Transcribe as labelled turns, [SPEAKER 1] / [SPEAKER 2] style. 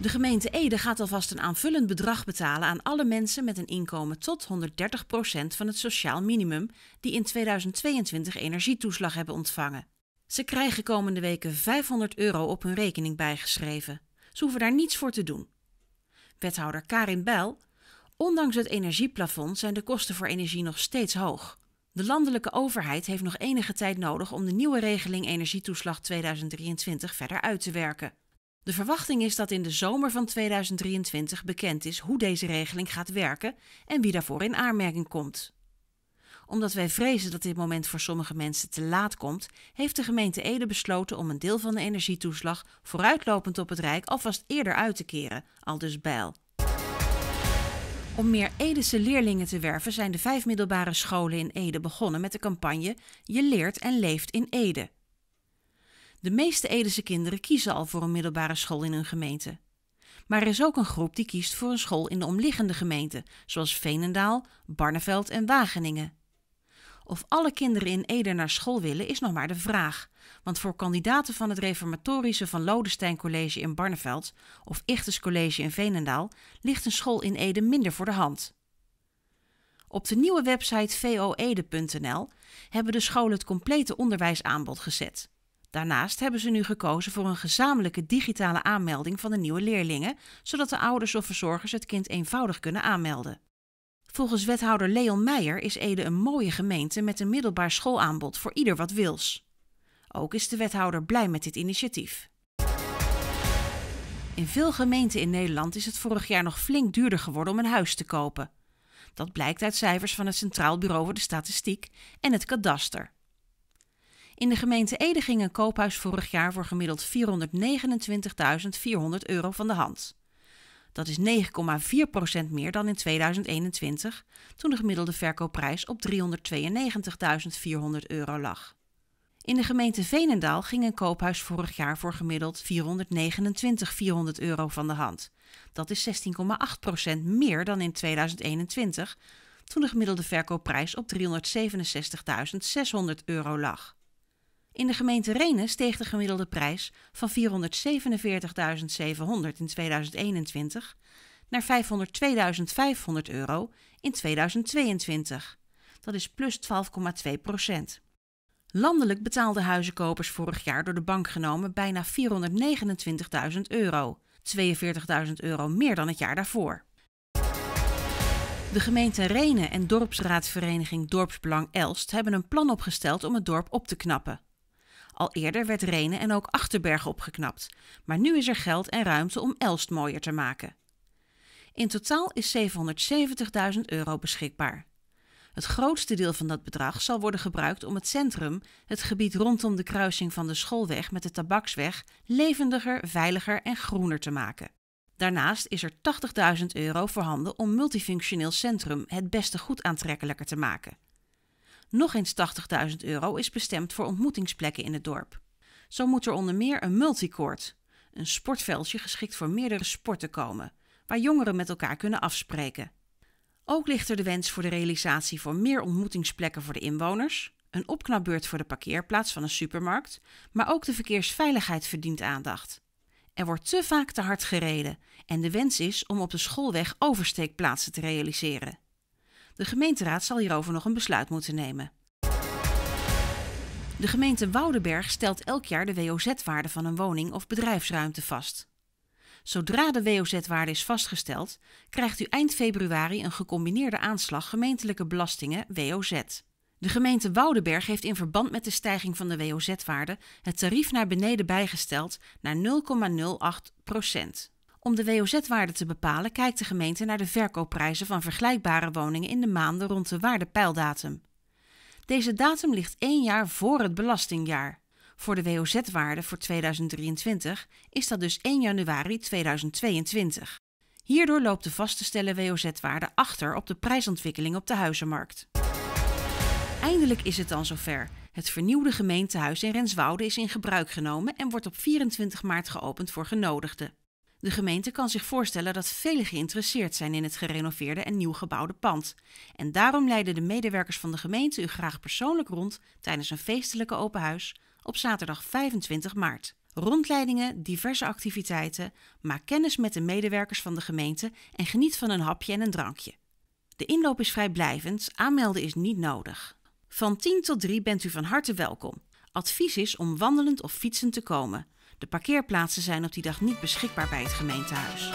[SPEAKER 1] De gemeente Ede gaat alvast een aanvullend bedrag betalen aan alle mensen met een inkomen tot 130% van het sociaal minimum die in 2022 energietoeslag hebben ontvangen. Ze krijgen komende weken 500 euro op hun rekening bijgeschreven. Ze hoeven daar niets voor te doen. Wethouder Karin Bijl. Ondanks het energieplafond zijn de kosten voor energie nog steeds hoog. De landelijke overheid heeft nog enige tijd nodig om de nieuwe regeling Energietoeslag 2023 verder uit te werken. De verwachting is dat in de zomer van 2023 bekend is hoe deze regeling gaat werken en wie daarvoor in aanmerking komt. Omdat wij vrezen dat dit moment voor sommige mensen te laat komt, heeft de gemeente Ede besloten om een deel van de energietoeslag vooruitlopend op het Rijk alvast eerder uit te keren, al dus bijl. Om meer Edese leerlingen te werven zijn de vijf middelbare scholen in Ede begonnen met de campagne Je leert en leeft in Ede. De meeste Edese kinderen kiezen al voor een middelbare school in hun gemeente. Maar er is ook een groep die kiest voor een school in de omliggende gemeenten, zoals Veenendaal, Barneveld en Wageningen. Of alle kinderen in Ede naar school willen is nog maar de vraag. Want voor kandidaten van het reformatorische Van Lodestein College in Barneveld of Ichters College in Veenendaal ligt een school in Ede minder voor de hand. Op de nieuwe website voede.nl hebben de scholen het complete onderwijsaanbod gezet. Daarnaast hebben ze nu gekozen voor een gezamenlijke digitale aanmelding van de nieuwe leerlingen, zodat de ouders of verzorgers het kind eenvoudig kunnen aanmelden. Volgens wethouder Leon Meijer is Ede een mooie gemeente met een middelbaar schoolaanbod voor ieder wat wils. Ook is de wethouder blij met dit initiatief. In veel gemeenten in Nederland is het vorig jaar nog flink duurder geworden om een huis te kopen. Dat blijkt uit cijfers van het Centraal Bureau voor de Statistiek en het Kadaster. In de gemeente Ede ging een koophuis vorig jaar voor gemiddeld 429.400 euro van de hand. Dat is 9,4% meer dan in 2021, toen de gemiddelde verkoopprijs op 392.400 euro lag. In de gemeente Veenendaal ging een koophuis vorig jaar voor gemiddeld 429.400 euro van de hand. Dat is 16,8% meer dan in 2021, toen de gemiddelde verkoopprijs op 367.600 euro lag. In de gemeente Renen steeg de gemiddelde prijs van 447.700 in 2021 naar 502.500 euro in 2022. Dat is plus 12,2 procent. Landelijk betaalden huizenkopers vorig jaar door de bank genomen bijna 429.000 euro, 42.000 euro meer dan het jaar daarvoor. De gemeente Renen en dorpsraadvereniging Dorpsbelang Elst hebben een plan opgesteld om het dorp op te knappen. Al eerder werd Renen en ook Achterberg opgeknapt, maar nu is er geld en ruimte om Elst mooier te maken. In totaal is 770.000 euro beschikbaar. Het grootste deel van dat bedrag zal worden gebruikt om het centrum, het gebied rondom de kruising van de schoolweg met de tabaksweg, levendiger, veiliger en groener te maken. Daarnaast is er 80.000 euro voorhanden om multifunctioneel centrum het beste goed aantrekkelijker te maken. Nog eens 80.000 euro is bestemd voor ontmoetingsplekken in het dorp. Zo moet er onder meer een multicourt, een sportveldje geschikt voor meerdere sporten komen, waar jongeren met elkaar kunnen afspreken. Ook ligt er de wens voor de realisatie van meer ontmoetingsplekken voor de inwoners, een opknapbeurt voor de parkeerplaats van een supermarkt, maar ook de verkeersveiligheid verdient aandacht. Er wordt te vaak te hard gereden en de wens is om op de schoolweg oversteekplaatsen te realiseren. De gemeenteraad zal hierover nog een besluit moeten nemen. De gemeente Woudenberg stelt elk jaar de WOZ-waarde van een woning of bedrijfsruimte vast. Zodra de WOZ-waarde is vastgesteld, krijgt u eind februari een gecombineerde aanslag gemeentelijke belastingen WOZ. De gemeente Woudenberg heeft in verband met de stijging van de WOZ-waarde het tarief naar beneden bijgesteld naar 0,08 procent. Om de WOZ-waarde te bepalen kijkt de gemeente naar de verkoopprijzen van vergelijkbare woningen in de maanden rond de waardepeildatum. Deze datum ligt één jaar voor het belastingjaar. Voor de WOZ-waarde voor 2023 is dat dus 1 januari 2022. Hierdoor loopt de vast te stellen WOZ-waarde achter op de prijsontwikkeling op de huizenmarkt. Eindelijk is het dan zover. Het vernieuwde gemeentehuis in Renswoude is in gebruik genomen en wordt op 24 maart geopend voor genodigden. De gemeente kan zich voorstellen dat velen geïnteresseerd zijn in het gerenoveerde en nieuw gebouwde pand. En daarom leiden de medewerkers van de gemeente u graag persoonlijk rond tijdens een feestelijke open huis op zaterdag 25 maart. Rondleidingen, diverse activiteiten, maak kennis met de medewerkers van de gemeente en geniet van een hapje en een drankje. De inloop is vrijblijvend, aanmelden is niet nodig. Van 10 tot 3 bent u van harte welkom. Advies is om wandelend of fietsend te komen. De parkeerplaatsen zijn op die dag niet beschikbaar bij het gemeentehuis.